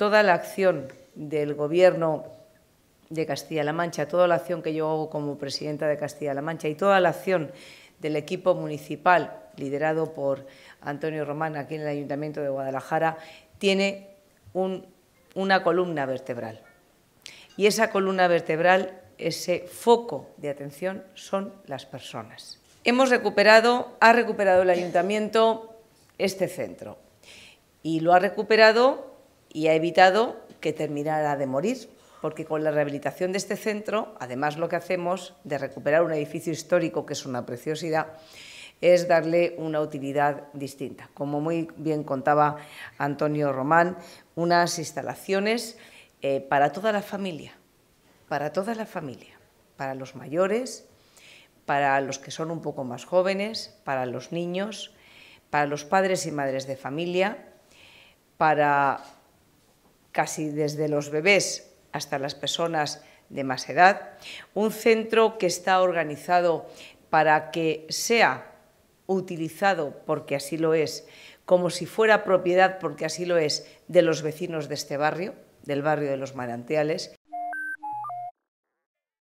toda la acción del Gobierno de Castilla-La Mancha, toda la acción que yo hago como presidenta de Castilla-La Mancha y toda la acción del equipo municipal liderado por Antonio Román aquí en el Ayuntamiento de Guadalajara, tiene una columna vertebral. Y esa columna vertebral, ese foco de atención, son las personas. Hemos recuperado, ha recuperado el Ayuntamiento este centro y lo ha recuperado y ha evitado que terminara de morir, porque con la rehabilitación de este centro, además lo que hacemos de recuperar un edificio histórico que es una preciosidad, es darle una utilidad distinta. Como muy bien contaba Antonio Román, unas instalaciones eh, para toda la familia, para toda la familia, para los mayores, para los que son un poco más jóvenes, para los niños, para los padres y madres de familia, para casi desde los bebés hasta las personas de más edad, un centro que está organizado para que sea utilizado, porque así lo es, como si fuera propiedad, porque así lo es, de los vecinos de este barrio, del barrio de los manantiales,